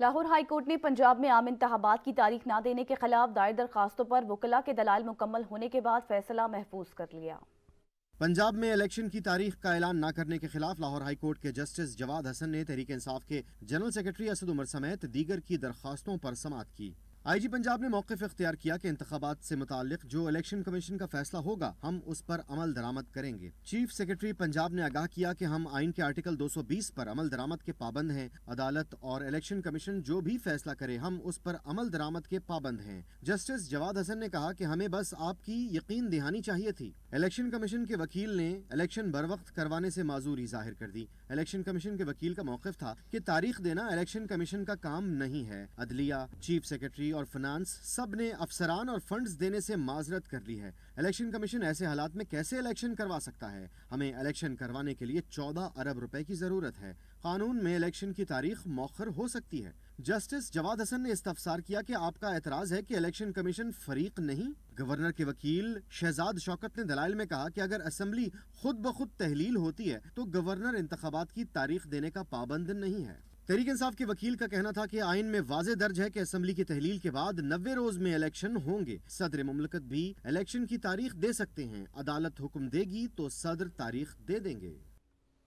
Lahore high court ने पंजाब में आम इंतबात की तारीख ना देने के खिलाफ दायर दरखास्तों पर वकला के दलाल मुकम्मल होने के बाद फैसला महफूज कर लिया पंजाब में इलेक्शन की तारीख का ऐलान न करने के खिलाफ लाहौर हाई कोर्ट के जस्टिस जवाद हसन ने तहरीक इंसाफ के जनरल सेक्रेटरी असद उमर समेत दीगर की दरखास्तों पर समाप्त की आई जी पंजाब ने मौके अख्तियार किया कि इंतबात से मुतल जो इलेक्शन कमीशन का फैसला होगा हम उस पर अमल दरामद करेंगे चीफ सेक्रेटरी पंजाब ने आगाह किया कि हम आइन के आर्टिकल दो सौ बीस पर अमल दरामद के पाबंद हैं अदालत और इलेक्शन कमीशन जो भी फैसला करे हम उस पर अमल दरामद के पाबंद हैं जस्टिस जवाद हसन ने कहा की हमें बस आपकी यकीन दहानी चाहिए थी इलेक्शन कमीशन के वकील ने इलेक्शन बर वक्त करवाने से माजूरी जाहिर कर दी इलेक्शन कमीशन के वकील का मौकफ था कि तारीख देना इलेक्शन कमीशन का काम नहीं है अदलिया चीफ सेक्रेटरी और फाइनेंस सब ने अफसरान और फंड देने से माजरत कर ली है इलेक्शन कमीशन ऐसे हालात में कैसे इलेक्शन करवा सकता है हमें इलेक्शन करवाने के लिए चौदह अरब रुपए की जरूरत है कानून में इलेक्शन की तारीख मौखर हो सकती है जस्टिस जवाद हसन ने इस्तफसार किया कि आपका एतराज है कि इलेक्शन कमीशन फरीक नहीं गवर्नर के वकील शहजाद शौकत ने दलाइल में कहा कि अगर असम्बली खुद ब खुद तहलील होती है तो गवर्नर इंतबात की तारीख देने का पाबंद नहीं है तहरीक इंसाफ के वकील का कहना था कि आइन में वाज दर्ज है कि असम्बली की तहलील के बाद नब्बे रोज में इलेक्शन होंगे सदर मुमलकत भी इलेक्शन की तारीख दे सकते हैं अदालत हुक्म देगी तो सदर तारीख दे देंगे